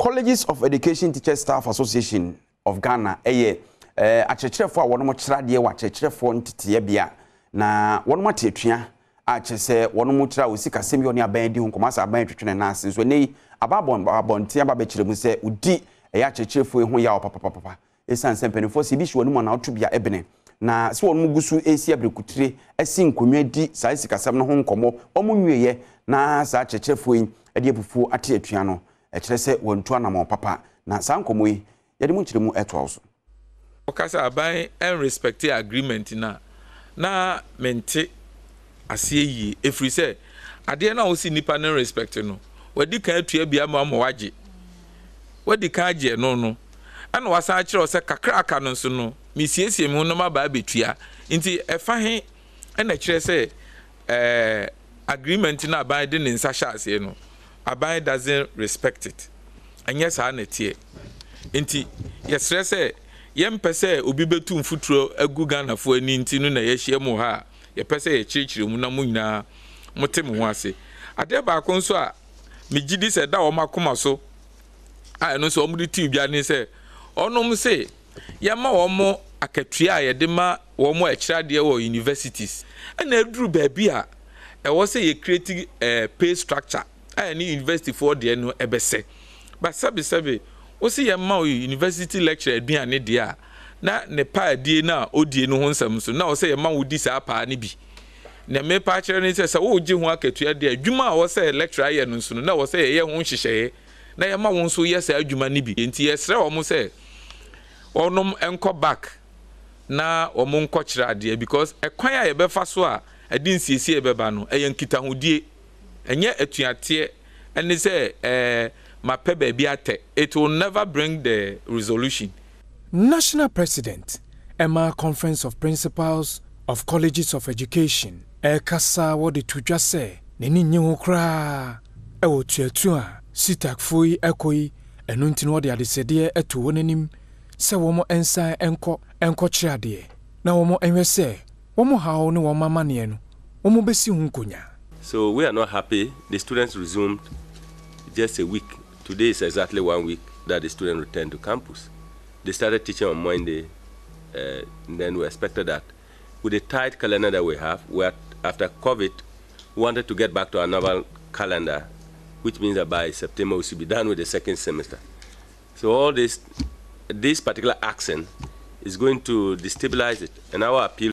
colleges of education teachers staff association of ghana ɛyɛ eh, eh, akyerɛkyerɛfoɔ a wɔn kyerɛ adeɛ wɔ akyerɛkyerɛfoɔ nteteebea na wɔn ate atua akyɛ sɛ wɔn kyerɛ a wɔsi kasɛm yi wɔn ne aban di ho nkɔmɔ asɛ aban twetwe ne nan ase nso ne ababɔn abɔnten aba bɛkyerɛ mu sɛ odi ɛyɛ akyerɛkyerɛfoɔ yi ho yaw papapapa esan sɛ mpanimfoɔ sɛ ebi hyɛ wɔn mu na ɔto bia ɛbene na sɛ wɔn gu so esi abirikutire esi nkonnwa di saa sikasɛm no ho nkɔmɔ wɔn nwieɛ na saa akyerɛkyerɛfoɔ yi ɛde abufuo ate atua no ɛkyerɛ sɛ wɔntu anam papa na saa nkɔmmɔ yi yɛde mu nkyerɛ mu ɛtoa so ɔka sɛ aban agreement no a na mente aseɛ yie ɛfiri sɛ adeɛ no a wosi nnipa no respect no wadi atua bia ma ma wagye wadi kan agye no no ɛna wasan akyerɛ sɛ kakra aka no nso no mesiesie bɛtua nti ɛfa he ɛna kyerɛ sɛ ɛɛ agreement no aban de ne nsa hyɛ aseɛ no aban doesn't respect it ɛnyɛ saa na teɛ nti yɛsrɛ sɛ yɛmpɛ sɛ obi bɛtu mfuturo agu ghanafoɔ ani nti no na yɛahyia mu ha a yɛpɛ sɛ yɛkyerɛkyerɛ mu na mo nyinaa mote mo ho ase adeɛ baako nso a megye di sɛ da wɔn akoma so a ɛno nso wɔn de tii bia ne sɛ ɔnom se yɛma wɔn akatua a yɛde ma wɔn akyerɛ adeɛ wɔ universities ɛna aduru baabi a ɛwɔ sɛ yɛ create ɛɛ eh, pay structure a ɛne university foɔ deɛ no ɛbɛsɛ ba sɛbisɛbi wosi yɛn mma o university lecture aduane deɛ a na ne paadie no a odie no ho nsɛm so na ɔsɛ yɛn mma o di saa paa ne bi na mmepa akyerɛ ne sɛ sɛ wɔregye ho akatua deɛ adwuma a wɔsɛ lecture ayɛ no nso no na wɔsɛ yɛyɛ ho nhyehyɛeɛ na yɛn mma wɔn nso yɛ saa adwuma ne bi nti yɛsrɛ wɔn sɛ wɔnom nkɔ back na wɔn nkɔkyerɛ adeɛ because ɛkwan a yɛbɛfa so a ɛde nsiesie bɛba no ɛyɛ nkitahodie ɛnyɛ atuateɛ ɛne sɛ ɛɛ eh, mapɛ baabi atɛ it will never bring the resolution. national president ɛmaa conference of principals of colleges of education ɛrekasa eh, wɔde to dwa sɛ n'ani nye ho koraa ɛwɔ eh, tuatua a sitakfoɔ yi ɛkɔ yi ɛno nti no wɔde adesɛdeɛ ɛto wɔn anim sɛ wɔn nsan ɛnkɔ ɛnkɔkyerɛ adeɛ na wɔn ɛnhwɛ sɛ wɔn haw ne wɔn amanneɛ no wɔn bɛsi ho nkonya. So we are not happy. The students resumed just a week. Today is exactly one week that the students returned to campus. They started teaching on Monday, uh, then we expected that. With the tight calendar that we have, we are, after COVID, we wanted to get back to our normal calendar, which means that by September we should be done with the second semester. So all this, this particular action is going to destabilize it. And our appeal